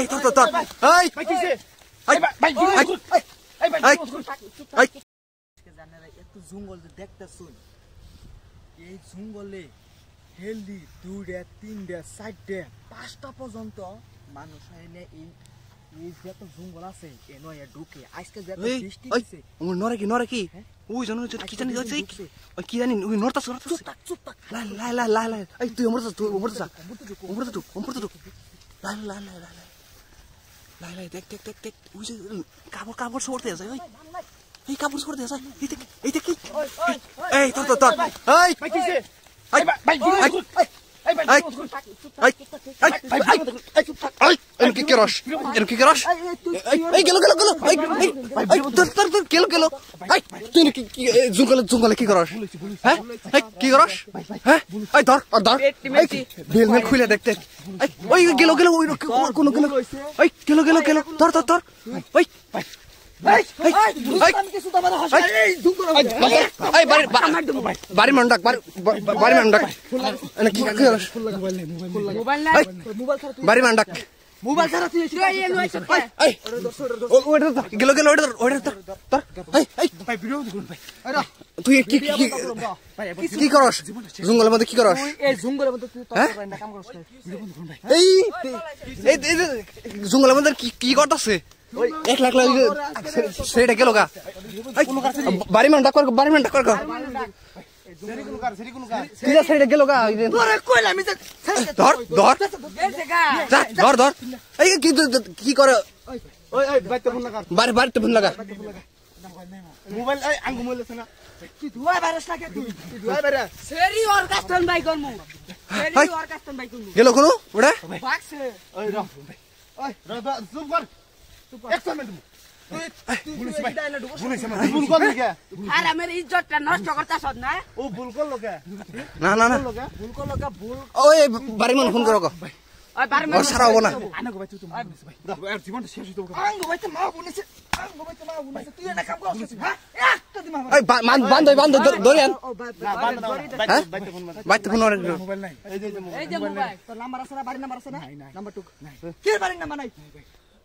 এই ধর ধর ধর এই এত জঙ্গল দেখতেছুন এই জঙ্গলে হেলদি দুইটা তিনটা চারটে পাঁচটা পর্যন্ত মানুষ এনে এই এই যত জঙ্গল আছে এ নয় ঢুকে আজকে যত বৃষ্টি হইছে ওর নরে কি নরে কি হ্যাঁ? ওই জানো কি জানি হইছে ওই কি জানি ওই নরতা সরতা চুপ থাক চুপ থাক তুই ওমর তো তুই ওমর তো ওমর তো ওমর লাই লাই দেখ দেখ দেখ দেখ ওই যে কাপড় কাপড় সরতে আছে ওই এই কাপড় সরতে আছে এই দেখ এই দেখ এই তোর তোর এই কি কেরস কি কেরস এই গেল গেল গেল এই তোর তোর গেল গেল তুই কি জঙ্গলে জঙ্গলে কি করস হ্যাঁ কি করস হ্যাঁ ধর ধর হেলমেট খুলে দেখতে ওই গেল গেল ওই কোনো গেল ওই গেল গেল গেল ধর ধর ধর ওই মানে বাড়ির মানুষ ডাক বাড়ির মানুষ ডাক বাড়ির মানুষ ডাক মোবাইল ধরা তুই এসে এই লই চল হ্যাঁ। এই ওরে দর্শ ওরে দর্শ ওরে দর্শ ওরে ধর ওরে ধর ধর এই এই ভাই ভিডিও দেখুন ভাই আরে তুই কি কি কি করস জঙ্গলের মধ্যে কি করস এই জঙ্গলের মধ্যে তুই তো হ্যাঁ? কাম করস এই এই জঙ্গলের মধ্যে কি কি করতাছে এক লাখ লাখ সেটা গেল গা বাড়ি মান ডাক কর বাড়ি মান ডাক কর কি করে বাড়িতে ফোন লাগা মোবাইল এই কি ধুয়া বাই করমু সেরি ওর কাস্টন বাই করমু গেল কোন ওড়া বাক্স বাড়ি মানুষ ফোন করো সারা হবো না বান্ধব বান্ধব ধরেন বাইতে ফোন মোবাইল নাই এই যে মোবাইল নাম্বার আছে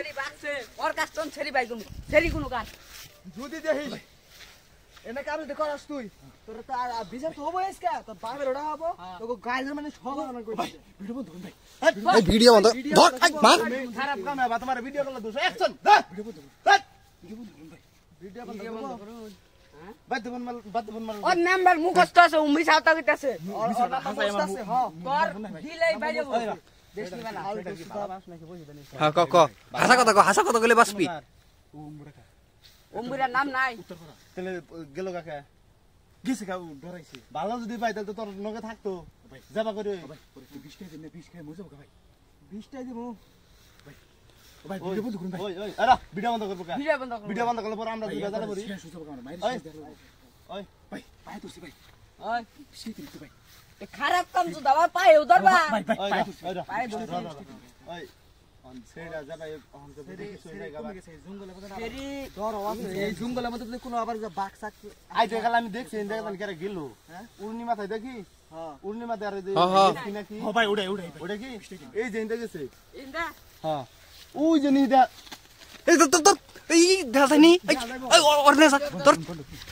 ছেড়ি কাম যদি হ্যাঁ। মানে করাস ভিডিও বন্ধ ভাই এই হ্যাঁ, হ্যাঁ? মুখস্থ আছে উমরি সাঁওতা কইতাছে হ্যাঁ ক ক হাসা কথা ক হাসা কথা গেলে বাঁচবি অম্বুরার নাম নাই তাহলে গেল কাকা গেছে কাউ ডরাইছে ভালো যদি পাই তাহলে তোর লগে থাকতো যাবা করে বিশ টাকা দিন বিশ খাই মজা ভাই বিশ টাকা দিব ভাই ভিডিও আমরা খারাপ কাম তো দাবা পায়ে ধরবা পায়ে ধরবা ওই অন ছেড়া যাবা দেখি হ্যাঁ উর্নি মাথায় আর হ্যাঁ, হ্যাঁ। দেখি নাকি ও ভাই উড়াই উড়াই ওটা এই যে